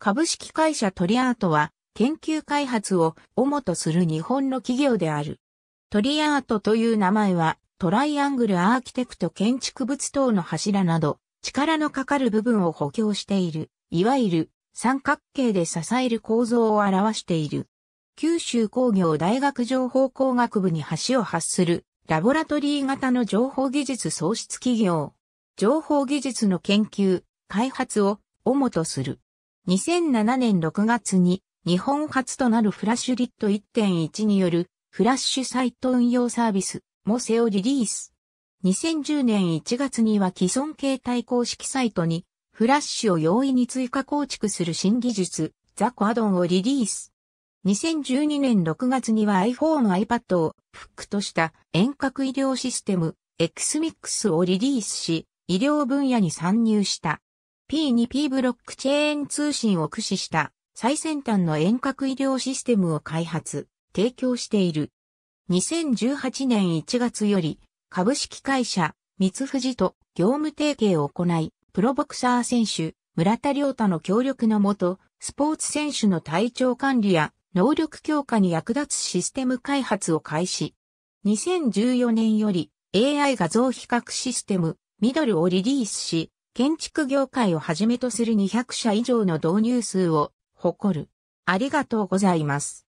株式会社トリアートは研究開発を主とする日本の企業である。トリアートという名前はトライアングルアーキテクト建築物等の柱など力のかかる部分を補強している、いわゆる三角形で支える構造を表している。九州工業大学情報工学部に橋を発するラボラトリー型の情報技術創出企業。情報技術の研究、開発を主とする。2007年6月に日本初となるフラッシュリット1.1によるフラッシュサイト運用サービスモセをリリース。2010年1月には既存携帯公式サイトにフラッシュを容易に追加構築する新技術ザコアドンをリリース。2012年6月には iPhone、iPad をフックとした遠隔医療システム XMIX をリリースし、医療分野に参入した。P2P ブロックチェーン通信を駆使した最先端の遠隔医療システムを開発、提供している。2018年1月より株式会社三藤と業務提携を行い、プロボクサー選手村田良太の協力のもと、スポーツ選手の体調管理や能力強化に役立つシステム開発を開始。2014年より AI 画像比較システムミドルをリリースし、建築業界をはじめとする200社以上の導入数を誇る。ありがとうございます。